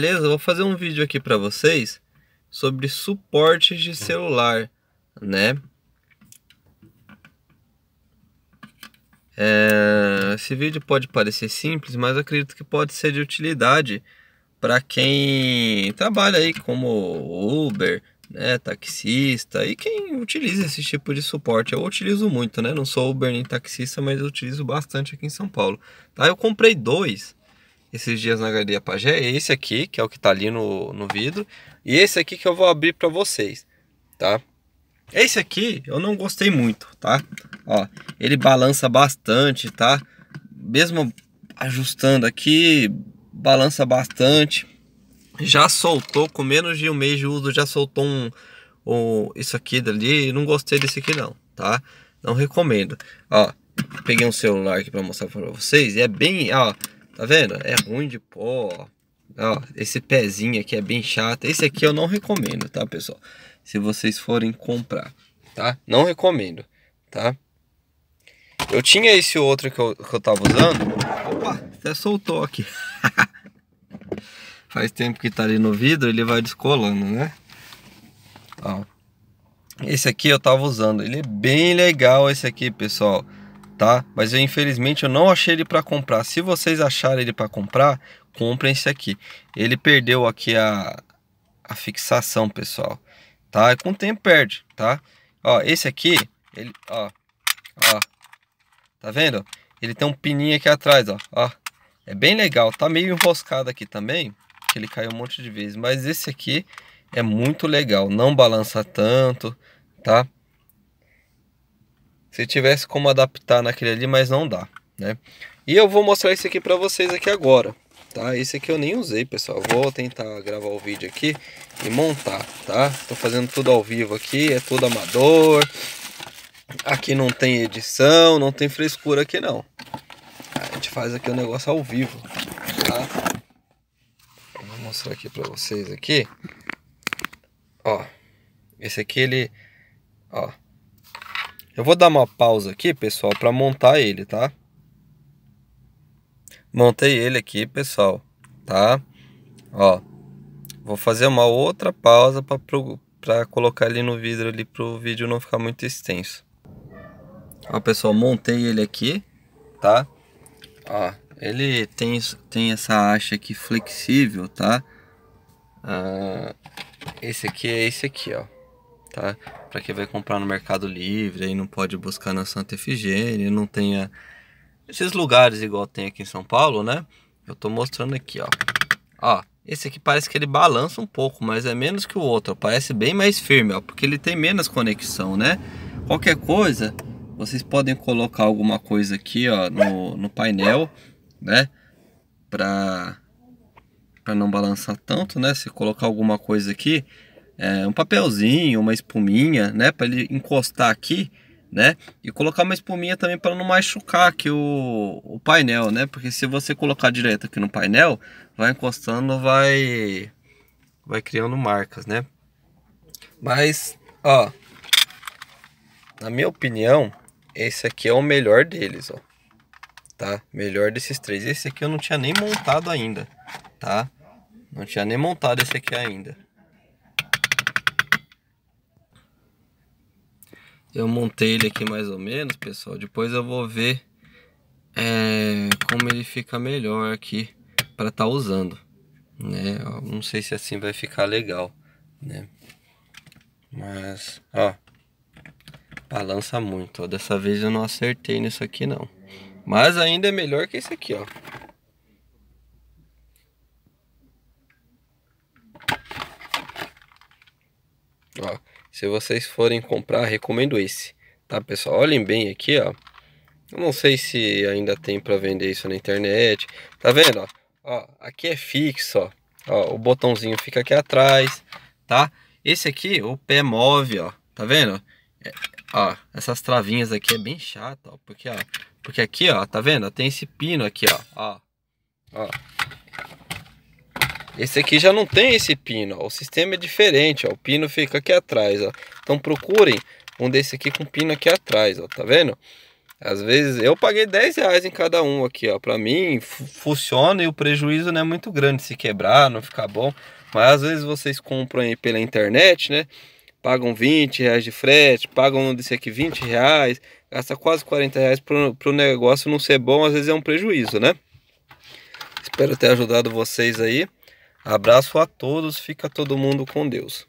Beleza, vou fazer um vídeo aqui para vocês sobre suportes de celular, né? É, esse vídeo pode parecer simples, mas acredito que pode ser de utilidade para quem trabalha aí como Uber, né, taxista e quem utiliza esse tipo de suporte. Eu utilizo muito, né? Não sou Uber nem taxista, mas eu utilizo bastante aqui em São Paulo. Tá? Eu comprei dois esses dias na Galeria Pajé é esse aqui, que é o que tá ali no, no vidro, e esse aqui que eu vou abrir para vocês, tá? Esse aqui eu não gostei muito, tá? Ó, ele balança bastante, tá? Mesmo ajustando aqui, balança bastante. Já soltou, com menos de um mês de uso, já soltou um, um isso aqui dali. Não gostei desse aqui não, tá? Não recomendo. Ó, peguei um celular aqui para mostrar para vocês. é bem, ó, Tá vendo? É ruim de pó. Ó, esse pezinho aqui é bem chato. Esse aqui eu não recomendo, tá, pessoal? Se vocês forem comprar, tá? Não recomendo, tá? Eu tinha esse outro que eu, que eu tava usando. Opa, até soltou aqui. Faz tempo que tá ali no vidro, ele vai descolando, né? Ó. Esse aqui eu tava usando. Ele é bem legal esse aqui, pessoal tá? Mas eu, infelizmente eu não achei ele para comprar. Se vocês acharem ele para comprar, comprem esse aqui. Ele perdeu aqui a, a fixação, pessoal, tá? E com o tempo perde, tá? Ó, esse aqui, ele, ó, ó, tá vendo? Ele tem um pininho aqui atrás, ó, ó. É bem legal, tá meio enroscado aqui também, que ele caiu um monte de vezes, mas esse aqui é muito legal, não balança tanto, tá? Se tivesse como adaptar naquele ali, mas não dá, né? E eu vou mostrar esse aqui para vocês aqui agora, tá? Esse aqui eu nem usei, pessoal. Vou tentar gravar o vídeo aqui e montar, tá? Tô fazendo tudo ao vivo aqui, é tudo amador. Aqui não tem edição, não tem frescura aqui não. A gente faz aqui o um negócio ao vivo, tá? Vou mostrar aqui para vocês aqui. Ó, esse aqui ele, ó, eu vou dar uma pausa aqui, pessoal, para montar ele, tá? Montei ele aqui, pessoal, tá? Ó, vou fazer uma outra pausa para colocar ele no vidro ali para o vídeo não ficar muito extenso. Ó, pessoal, montei ele aqui, tá? Ó, ele tem, tem essa haste aqui flexível, tá? Ah, esse aqui é esse aqui, ó tá? Para quem vai comprar no Mercado Livre, aí não pode buscar na Santa Efigênia, não tenha esses lugares igual tem aqui em São Paulo, né? Eu tô mostrando aqui, ó. Ó, esse aqui parece que ele balança um pouco, mas é menos que o outro, parece bem mais firme, ó, porque ele tem menos conexão, né? Qualquer coisa, vocês podem colocar alguma coisa aqui, ó, no, no painel, né? Pra para não balançar tanto, né? Se colocar alguma coisa aqui, é, um papelzinho, uma espuminha, né, para ele encostar aqui, né, e colocar uma espuminha também para não machucar aqui o, o painel, né, porque se você colocar direto aqui no painel, vai encostando, vai, vai criando marcas, né. Mas, ó, na minha opinião, esse aqui é o melhor deles, ó. Tá? Melhor desses três. Esse aqui eu não tinha nem montado ainda, tá? Não tinha nem montado esse aqui ainda. Eu montei ele aqui mais ou menos, pessoal. Depois eu vou ver é, como ele fica melhor aqui para estar tá usando. Né? Eu não sei se assim vai ficar legal, né? Mas, ó, balança muito. Ó. Dessa vez eu não acertei nisso aqui não. Mas ainda é melhor que esse aqui, ó. Ó, se vocês forem comprar, recomendo esse, tá pessoal? Olhem bem aqui, ó. Eu não sei se ainda tem para vender isso na internet. Tá vendo, ó? ó? aqui é fixo, ó. ó. O botãozinho fica aqui atrás, tá? Esse aqui, o pé move, ó. Tá vendo? É, ó, essas travinhas aqui é bem chato, ó. Porque, ó, porque aqui, ó, tá vendo? Tem esse pino aqui, ó. Ó, ó. Esse aqui já não tem esse pino, ó. o sistema é diferente, ó. o pino fica aqui atrás, ó. Então procurem um desse aqui com pino aqui atrás, ó, tá vendo? Às vezes eu paguei 10 reais em cada um aqui, ó. Pra mim funciona e o prejuízo não é muito grande se quebrar, não ficar bom. Mas às vezes vocês compram aí pela internet, né? Pagam 20 reais de frete, pagam um desse aqui 20 reais, gasta quase 40 reais pro, pro negócio não ser bom, às vezes é um prejuízo, né? Espero ter ajudado vocês aí. Abraço a todos, fica todo mundo com Deus.